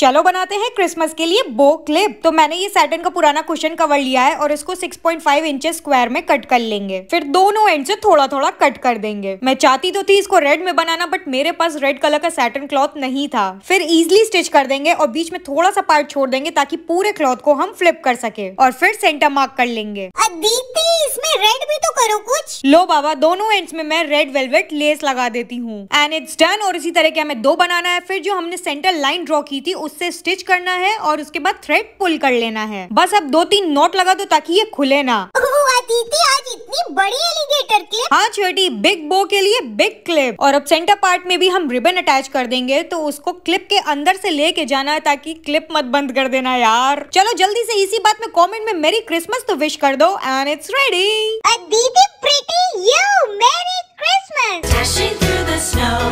चलो बनाते हैं क्रिसमस के लिए बो क्लिप तो मैंने ये सैटन का पुराना कुशन कवर लिया है और इसको 6.5 इंच स्क्वायर में कट कर लेंगे फिर दोनों एंड से थोड़ा थोड़ा कट कर देंगे मैं चाहती तो थी इसको रेड में बनाना बट मेरे पास रेड कलर का सैटन क्लॉथ नहीं था फिर इजिली स्टिच कर देंगे और बीच में थोड़ा सा पार्ट छोड़ देंगे ताकि पूरे क्लॉथ को हम फ्लिप कर सके और फिर सेंटर मार्क कर लेंगे अदीप इसमें रेड भी तो करो कुछ लो बाबा दोनों एंड्स में मैं रेड वेलवेट लेस लगा देती हूँ एंड इट्स डन और इसी तरह के हमें दो बनाना है फिर जो हमने सेंटर लाइन ड्रॉ की थी उससे स्टिच करना है और उसके बाद थ्रेड पुल कर लेना है बस अब दो तीन नोट लगा दो ताकि ये खुले ना इतनी बड़ी एलिगेटर क्लिप हाँ छोटी बिग बो के लिए बिग क्लिप और अब सेंटर पार्ट में भी हम रिबन अटैच कर देंगे तो उसको क्लिप के अंदर से लेके जाना है ताकि क्लिप मत बंद कर देना यार चलो जल्दी से इसी बात में कमेंट में मेरी क्रिसमस तो विश कर दो एंड इट्स रेडी दीदी प्रीति यू मेरी क्रिसमस